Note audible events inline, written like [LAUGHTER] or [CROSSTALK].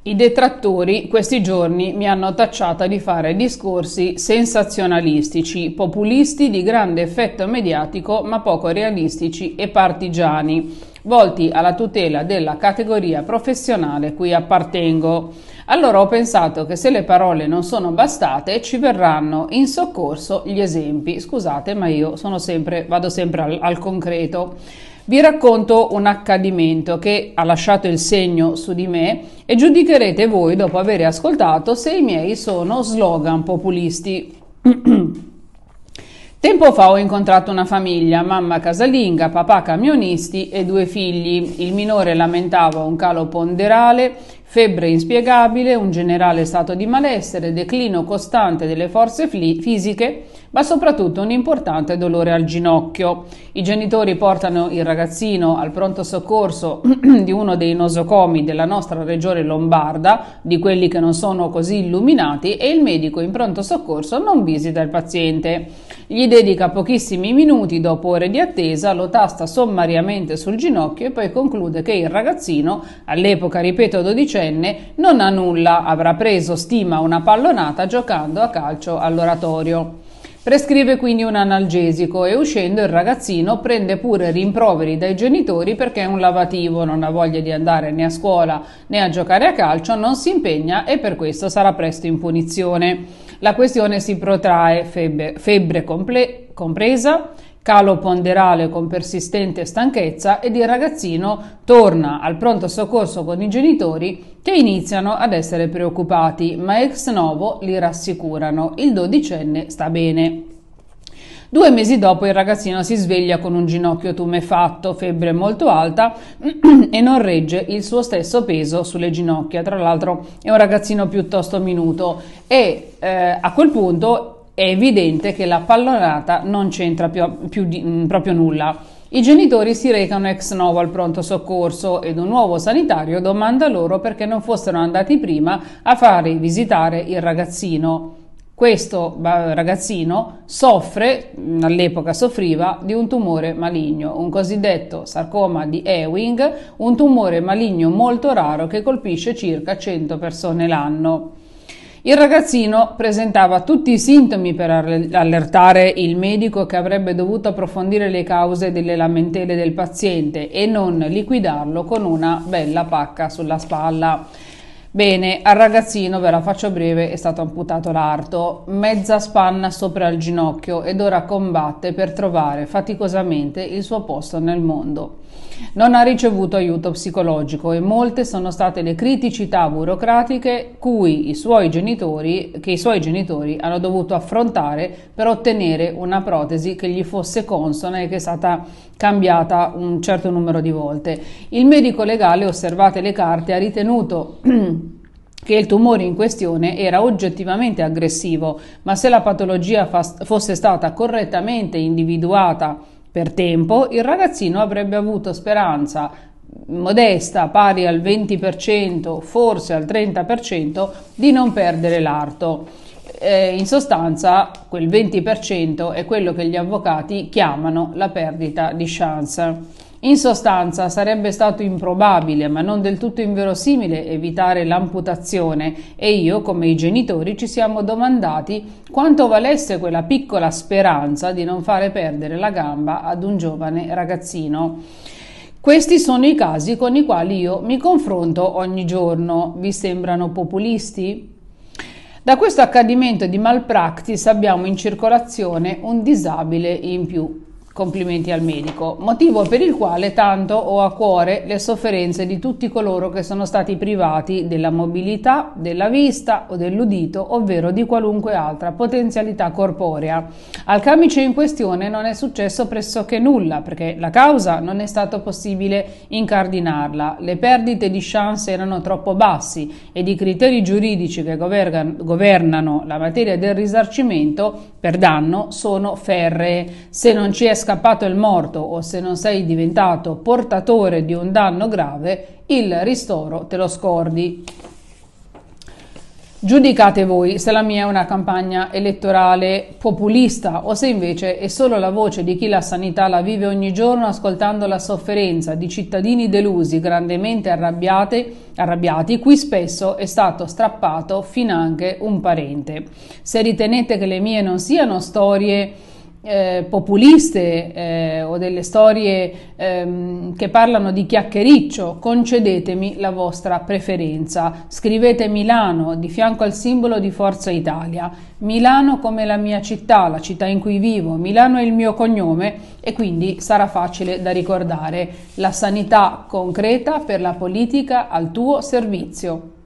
I detrattori questi giorni mi hanno tacciata di fare discorsi sensazionalistici, populisti di grande effetto mediatico ma poco realistici e partigiani, volti alla tutela della categoria professionale cui appartengo. Allora ho pensato che se le parole non sono bastate ci verranno in soccorso gli esempi. Scusate, ma io sempre, vado sempre al, al concreto vi racconto un accadimento che ha lasciato il segno su di me e giudicherete voi dopo aver ascoltato se i miei sono slogan populisti. [CLEARS THROAT] Tempo fa ho incontrato una famiglia, mamma casalinga, papà camionisti e due figli. Il minore lamentava un calo ponderale, febbre inspiegabile, un generale stato di malessere, declino costante delle forze fisiche, ma soprattutto un importante dolore al ginocchio. I genitori portano il ragazzino al pronto soccorso [CLEARS THROAT] di uno dei nosocomi della nostra regione lombarda, di quelli che non sono così illuminati, e il medico in pronto soccorso non visita il paziente. Gli dedica pochissimi minuti dopo ore di attesa, lo tasta sommariamente sul ginocchio e poi conclude che il ragazzino, all'epoca ripeto dodicenne, non ha nulla, avrà preso stima una pallonata giocando a calcio all'oratorio. Prescrive quindi un analgesico e uscendo il ragazzino prende pure rimproveri dai genitori perché è un lavativo, non ha voglia di andare né a scuola né a giocare a calcio, non si impegna e per questo sarà presto in punizione. La questione si protrae febbre, febbre comple, compresa, calo ponderale con persistente stanchezza ed il ragazzino torna al pronto soccorso con i genitori che iniziano ad essere preoccupati, ma ex novo li rassicurano, il dodicenne sta bene. Due mesi dopo il ragazzino si sveglia con un ginocchio tumefatto, febbre molto alta [CLEARS THROAT] e non regge il suo stesso peso sulle ginocchia. Tra l'altro è un ragazzino piuttosto minuto e eh, a quel punto è evidente che la pallonata non c'entra più, più di, mh, mm, proprio nulla. I genitori si recano ex novo al pronto soccorso ed un nuovo sanitario domanda loro perché non fossero andati prima a fare visitare il ragazzino. Questo ragazzino soffre, all'epoca soffriva, di un tumore maligno, un cosiddetto sarcoma di Ewing, un tumore maligno molto raro che colpisce circa 100 persone l'anno. Il ragazzino presentava tutti i sintomi per allertare il medico che avrebbe dovuto approfondire le cause delle lamentele del paziente e non liquidarlo con una bella pacca sulla spalla. Bene, al ragazzino, ve la faccio breve, è stato amputato l'arto, mezza spanna sopra il ginocchio ed ora combatte per trovare faticosamente il suo posto nel mondo. Non ha ricevuto aiuto psicologico e molte sono state le criticità burocratiche cui i suoi genitori, che i suoi genitori hanno dovuto affrontare per ottenere una protesi che gli fosse consona e che è stata cambiata un certo numero di volte. Il medico legale, osservate le carte, ha ritenuto [CLEARS THROAT] che il tumore in questione era oggettivamente aggressivo, ma se la patologia fosse stata correttamente individuata per tempo, il ragazzino avrebbe avuto speranza modesta, pari al 20%, forse al 30%, di non perdere l'arto. Eh, in sostanza quel 20% è quello che gli avvocati chiamano la perdita di chance. In sostanza sarebbe stato improbabile, ma non del tutto inverosimile, evitare l'amputazione e io, come i genitori, ci siamo domandati quanto valesse quella piccola speranza di non fare perdere la gamba ad un giovane ragazzino. Questi sono i casi con i quali io mi confronto ogni giorno. Vi sembrano populisti? Da questo accadimento di malpractice abbiamo in circolazione un disabile in più complimenti al medico, motivo per il quale tanto ho a cuore le sofferenze di tutti coloro che sono stati privati della mobilità, della vista o dell'udito, ovvero di qualunque altra potenzialità corporea. Al camice in questione non è successo pressoché nulla, perché la causa non è stato possibile incardinarla, le perdite di chance erano troppo bassi ed i criteri giuridici che governano la materia del risarcimento per danno sono ferree. Se non ci è scappato il morto o se non sei diventato portatore di un danno grave, il ristoro te lo scordi. Giudicate voi se la mia è una campagna elettorale populista o se invece è solo la voce di chi la sanità la vive ogni giorno ascoltando la sofferenza di cittadini delusi, grandemente arrabbiati, cui spesso è stato strappato finanche un parente. Se ritenete che le mie non siano storie eh, populiste eh, o delle storie ehm, che parlano di chiacchiericcio, concedetemi la vostra preferenza. Scrivete Milano di fianco al simbolo di Forza Italia. Milano come la mia città, la città in cui vivo, Milano è il mio cognome e quindi sarà facile da ricordare la sanità concreta per la politica al tuo servizio.